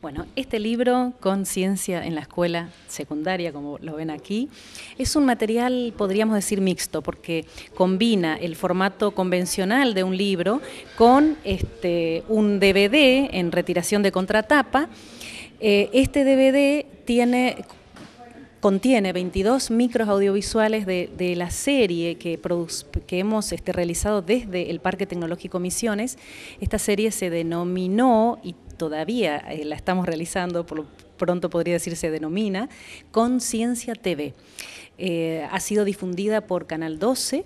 Bueno, este libro, Conciencia en la Escuela Secundaria, como lo ven aquí, es un material, podríamos decir, mixto, porque combina el formato convencional de un libro con este, un DVD en retiración de contratapa. Eh, este DVD tiene contiene 22 micros audiovisuales de, la serie que, hemos este, realizado desde el Parque Tecnológico Misiones. Esta serie se denominó y todavía eh, la estamos realizando, por lo pronto podría decirse denomina, Conciencia TV. Eh, ha sido difundida por Canal 12.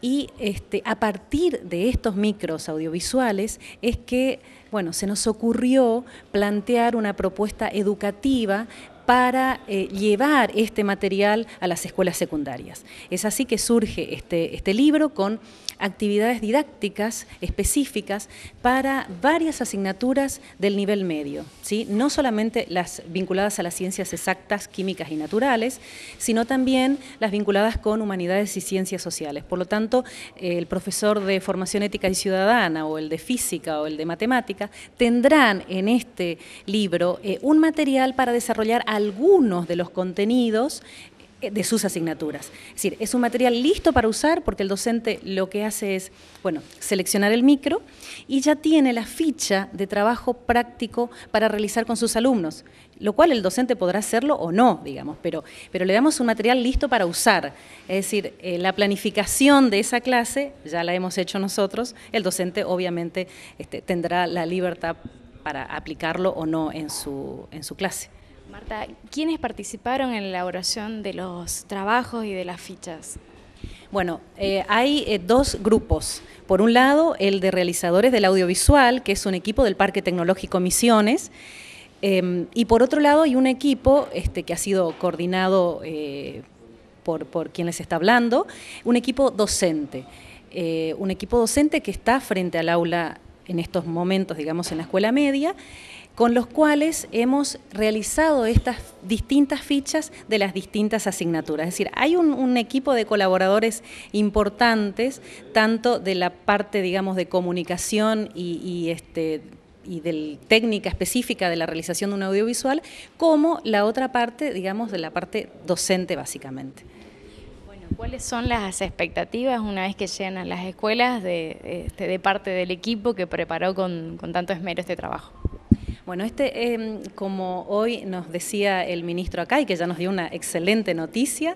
Y este, a partir de estos micros audiovisuales es que, bueno, se nos ocurrió plantear una propuesta educativa para eh, llevar este material a las escuelas secundarias. Es así que surge este, este, libro con actividades didácticas específicas para varias asignaturas del nivel medio, ¿sí? no solamente las vinculadas a las ciencias exactas, químicas y naturales, sino también las vinculadas con humanidades y ciencias sociales. Por lo tanto, el profesor de formación ética y ciudadana o el de física o el de matemática tendrán en este libro eh, un material para desarrollar algunos de los contenidos eh, de sus asignaturas. Es decir, es un material listo para usar porque el docente lo que hace es, bueno, seleccionar el micro y ya tiene la ficha de trabajo práctico para realizar con sus alumnos, lo cual el docente podrá hacerlo o no, digamos, pero, pero le damos un material listo para usar. Es decir, eh, la planificación de esa clase ya la hemos hecho nosotros, el docente obviamente este, tendrá la libertad para aplicarlo o no en su, en su clase. Marta, ¿quiénes participaron en la elaboración de los trabajos y de las fichas? Bueno, eh, hay eh, dos grupos. Por un lado, el de realizadores del audiovisual, que es un equipo del Parque Tecnológico Misiones. Em, y por otro lado, hay un equipo este, que ha sido coordinado eh, por, por, quien les está hablando, un equipo docente. un equipo docente que está frente al aula en estos momentos, digamos, en la escuela media, con los cuales hemos realizado estas distintas fichas de las distintas asignaturas. Es decir, hay un, equipo de colaboradores importantes, tanto de la parte, digamos, de comunicación y, este, de técnica específica de la realización de un audiovisual, como la otra parte, digamos, de la parte docente básicamente. Bueno, ¿Cuáles son las expectativas una vez que llegan a las escuelas de, este, parte del equipo que preparó con tanto esmero este trabajo? Bueno, este, em, como hoy nos decía el ministro acá y que ya nos dio una excelente noticia,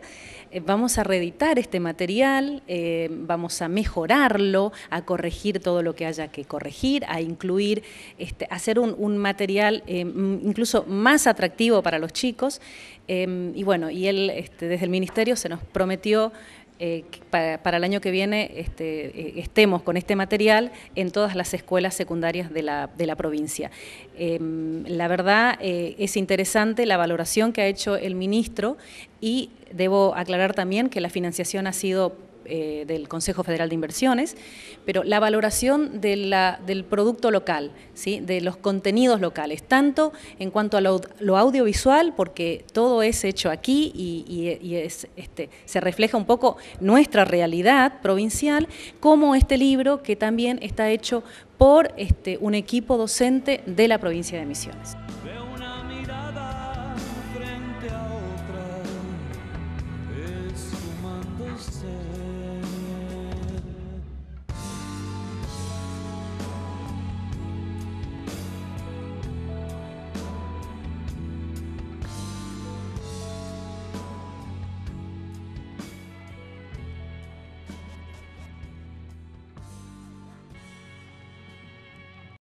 eh, vamos a reeditar este material, eh, vamos a mejorarlo, a corregir todo lo que haya que corregir, a incluir, este, hacer un, material eh, incluso más atractivo para los chicos. Em, y bueno, y él este, desde el ministerio se nos prometió eh, para, el año que viene este, eh, estemos con este material en todas las escuelas secundarias de la, provincia. Em, la verdad eh, es interesante la valoración que ha hecho el ministro y debo aclarar también que la financiación ha sido eh, del Consejo Federal de Inversiones, pero la valoración del producto local, ¿sí? de los contenidos locales, tanto en cuanto a lo, audiovisual, porque todo es hecho aquí y, este, se refleja un poco nuestra realidad provincial, como este libro que también está hecho por este, un equipo docente de la provincia de Misiones.